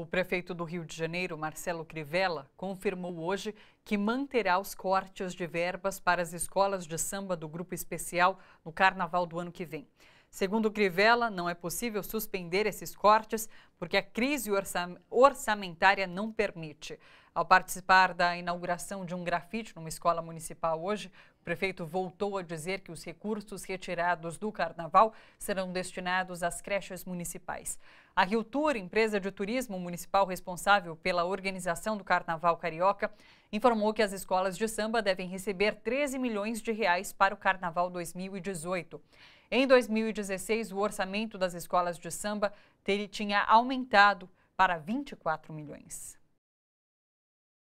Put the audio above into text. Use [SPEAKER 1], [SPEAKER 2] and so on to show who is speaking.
[SPEAKER 1] O prefeito do Rio de Janeiro, Marcelo Crivella, confirmou hoje que manterá os cortes de verbas para as escolas de samba do grupo especial no carnaval do ano que vem. Segundo Crivella, não é possível suspender esses cortes porque a crise orçamentária não permite. Ao participar da inauguração de um grafite numa escola municipal hoje, o prefeito voltou a dizer que os recursos retirados do carnaval serão destinados às creches municipais. A Rio Tour, empresa de turismo municipal responsável pela organização do Carnaval Carioca, informou que as escolas de samba devem receber 13 milhões de reais para o Carnaval 2018. Em 2016, o orçamento das escolas de samba tinha aumentado para 24 milhões.